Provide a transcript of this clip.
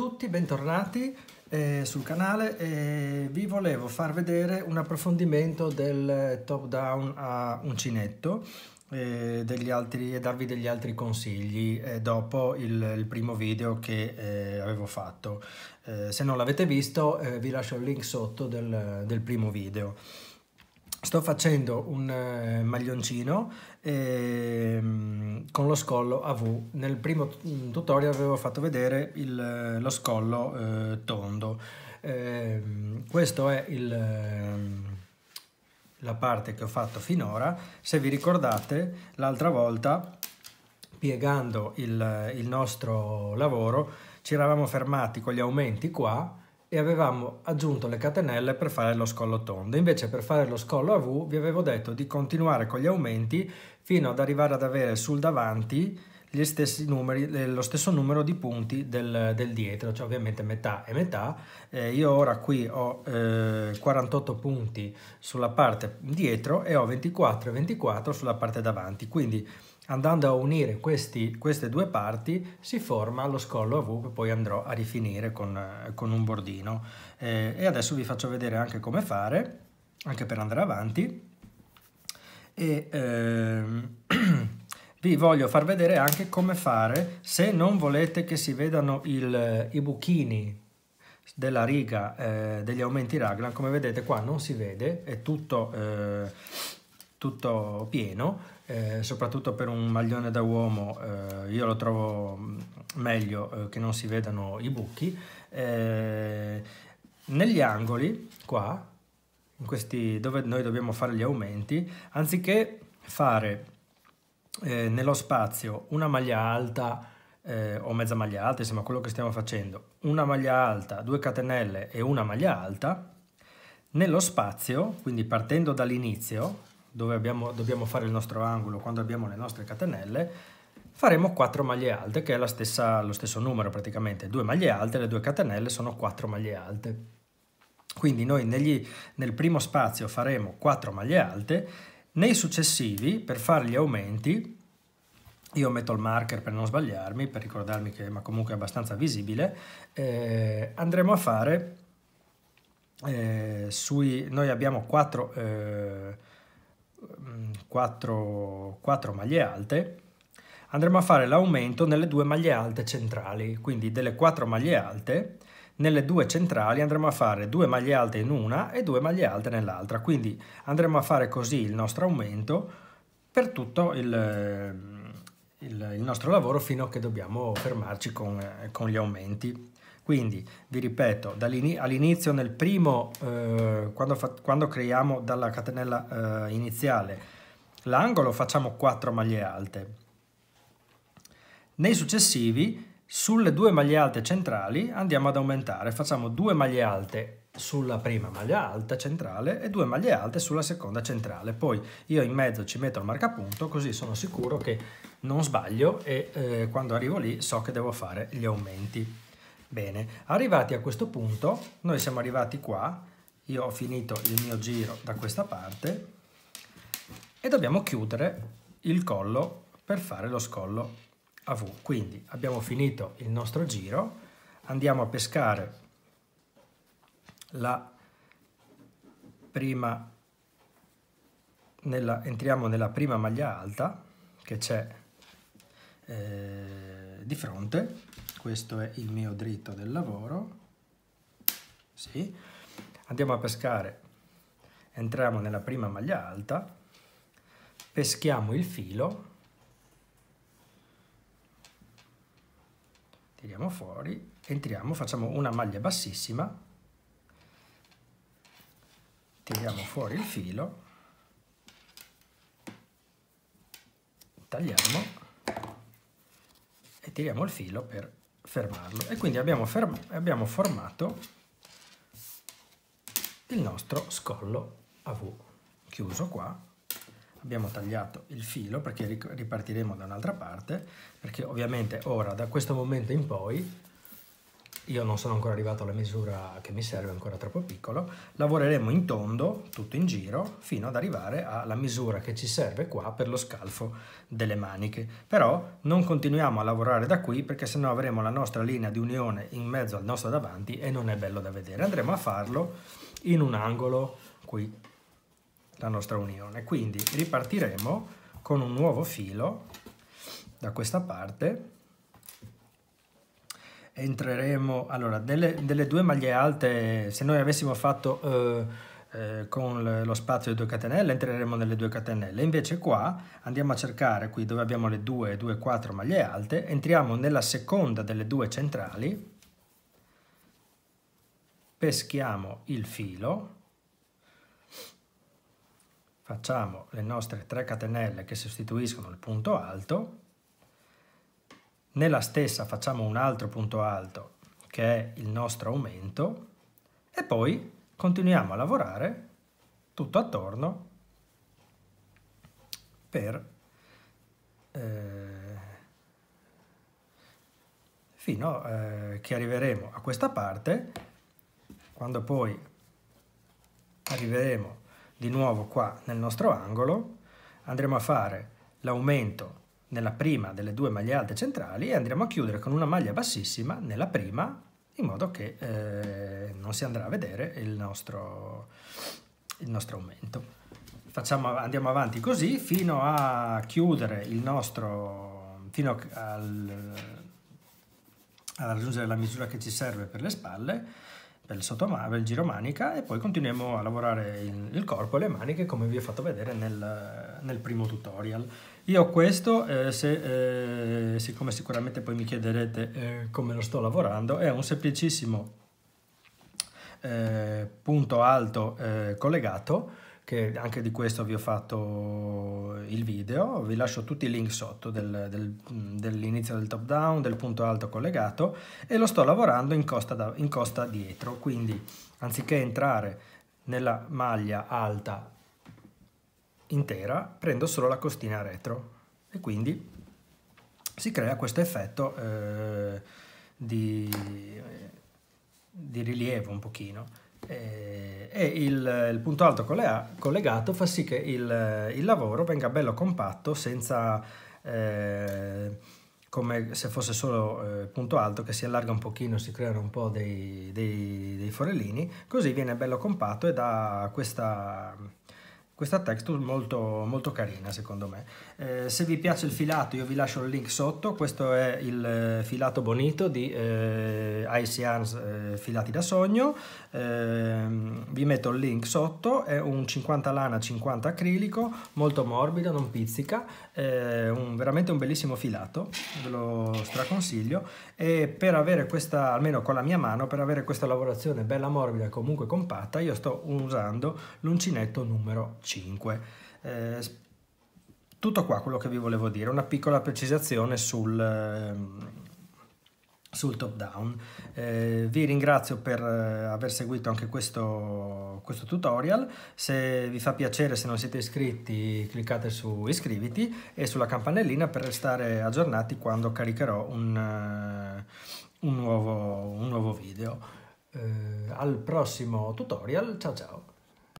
tutti, bentornati eh, sul canale e vi volevo far vedere un approfondimento del top down a uncinetto eh, e darvi degli altri consigli eh, dopo il, il, primo video che eh, avevo fatto. Eh, se non l'avete visto eh, vi lascio il link sotto del, del primo video sto facendo un eh, maglioncino eh, con lo scollo a V. Nel primo mm, tutorial avevo fatto vedere il, eh, lo scollo eh, tondo. Ehm, questo è il, ehm, la parte che ho fatto finora. Se vi ricordate, l'altra volta, piegando il, il nostro lavoro, ci eravamo fermati con gli aumenti qua e avevamo aggiunto le catenelle per fare lo scollo tondo. Invece per fare lo scollo a V vi avevo detto di continuare con gli aumenti fino ad arrivare ad avere sul davanti gli stessi numeri, eh, lo stesso numero di punti del, del dietro, cioè ovviamente metà e metà. Eh, io ora qui ho eh, 48 punti sulla parte dietro e ho 24 e 24 sulla parte davanti, quindi Andando a unire questi, queste due parti si forma lo scollo a V che poi andrò a rifinire con, eh, con un bordino. Eh, e adesso vi faccio vedere anche come fare, anche per andare avanti. E ehm, vi voglio far vedere anche come fare se non volete che si vedano il, eh, i buchini della riga eh, degli aumenti raglan come vedete qua non si vede è tutto eh, tutto pieno, eh, soprattutto per un maglione da uomo eh, io lo trovo mm, meglio eh, che non si vedano i buchi. Eh, negli angoli, qua, in questi dove noi dobbiamo fare gli aumenti, anziché fare eh, nello spazio una maglia alta eh, o mezza maglia alta, insomma quello che stiamo facendo, una maglia alta, due catenelle e una maglia alta, nello spazio, quindi partendo dall'inizio, dove abbiamo, dobbiamo fare il nostro angolo quando abbiamo le nostre catenelle, faremo 4 maglie alte, che è stessa, lo stesso numero praticamente, 2 maglie alte, le due catenelle sono 4 maglie alte. Quindi noi negli, nel primo spazio faremo 4 maglie alte, nei successivi, per fare gli aumenti, io metto il marker per non sbagliarmi, per ricordarmi che ma comunque è abbastanza visibile, eh, andremo a fare eh, sui, noi abbiamo 4 eh, 4, mm, 4 maglie alte andremo a fare l'aumento nelle due maglie alte centrali quindi delle 4 maglie alte nelle due centrali andremo a fare due maglie alte in una e due maglie alte nell'altra quindi andremo a fare così il nostro aumento per tutto il, il, il nostro lavoro fino a che dobbiamo fermarci con, eh, con gli aumenti quindi, vi ripeto, all'inizio nel primo, eh, quando, quando, creiamo dalla catenella eh, iniziale l'angolo, facciamo 4 maglie alte. Nei successivi, sulle due maglie alte centrali, andiamo ad aumentare. Facciamo 2 maglie alte sulla prima maglia alta centrale e due maglie alte sulla seconda centrale. Poi io in mezzo ci metto il marcapunto, così sono sicuro che non sbaglio e eh, quando arrivo lì so che devo fare gli aumenti. Bene, arrivati a questo punto, noi siamo arrivati qua, io ho finito il mio giro da questa parte e dobbiamo chiudere il collo per fare lo scollo a V. Quindi abbiamo finito il nostro giro, andiamo a pescare la prima, nella, entriamo nella prima maglia alta che c'è eh, di fronte questo è il mio dritto del lavoro, sì. andiamo a pescare, entriamo nella prima maglia alta, peschiamo il filo, tiriamo fuori, entriamo, facciamo una maglia bassissima, tiriamo fuori il filo, tagliamo e tiriamo il filo per fermarlo. E quindi abbiamo, ferm abbiamo formato il nostro scollo a V. Chiuso qua, abbiamo tagliato il filo perché ripartiremo da un'altra parte, perché ovviamente ora da questo momento in poi io non sono ancora arrivato alla misura che mi serve, è ancora troppo piccolo, lavoreremo in tondo, tutto in giro, fino ad arrivare alla misura che ci serve qua per lo scalfo delle maniche. Però non continuiamo a lavorare da qui perché sennò avremo la nostra linea di unione in mezzo al nostro davanti e non è bello da vedere. Andremo a farlo in un angolo qui, la nostra unione. Quindi ripartiremo con un nuovo filo da questa parte entreremo allora delle, delle, due maglie alte se noi avessimo fatto eh, eh, con lo spazio di due catenelle entreremo nelle due catenelle invece qua andiamo a cercare qui dove abbiamo le 2 2 4 maglie alte entriamo nella seconda delle due centrali peschiamo il filo facciamo le nostre 3 catenelle che sostituiscono il punto alto nella stessa facciamo un altro punto alto che è il nostro aumento e poi continuiamo a lavorare tutto attorno per eh, fino eh, che arriveremo a questa parte quando poi arriveremo di nuovo qua nel nostro angolo andremo a fare l'aumento nella prima delle due maglie alte centrali e andremo a chiudere con una maglia bassissima nella prima in modo che eh, non si andrà a vedere il nostro, il nostro aumento. Facciamo, andiamo avanti così fino a chiudere il nostro, fino al, a raggiungere la misura che ci serve per le spalle del sottomanica, del manica e poi continuiamo a lavorare il, corpo e le maniche come vi ho fatto vedere nel, nel primo tutorial. Io questo, eh, se, eh, siccome sicuramente poi mi chiederete eh, come lo sto lavorando, è un semplicissimo eh, punto alto eh, collegato che anche di questo vi ho fatto il video, vi lascio tutti i link sotto del, del, dell'inizio del top down, del punto alto collegato e lo sto lavorando in costa, da, in costa dietro, quindi anziché entrare nella maglia alta intera prendo solo la costina retro e quindi si crea questo effetto eh, di, di rilievo un pochino. Eh, e il, il, punto alto collegato fa sì che il, il lavoro venga bello compatto senza eh, come se fosse solo eh, punto alto che si allarga un pochino, si creano un po' dei, dei, dei forellini, così viene bello compatto e dà questa questa texture molto, molto carina secondo me. Eh, se vi piace il filato io vi lascio il link sotto, questo è il eh, filato bonito di eh, Icy Arms eh, Filati da Sogno, eh, vi metto il link sotto, è un 50 lana 50 acrilico, molto morbido, non pizzica, eh, un, veramente un bellissimo filato, ve lo straconsiglio e per avere questa, almeno con la mia mano, per avere questa lavorazione bella morbida e comunque compatta io sto usando l'uncinetto numero 5. 5. Eh, tutto qua quello che vi volevo dire, una piccola precisazione sul, ehm, sul top down. Eh, vi ringrazio per eh, aver seguito anche questo, questo, tutorial, se vi fa piacere, se non siete iscritti cliccate su iscriviti e sulla campanellina per restare aggiornati quando caricherò un, eh, un, nuovo, un nuovo video. Eh, al prossimo tutorial, ciao ciao!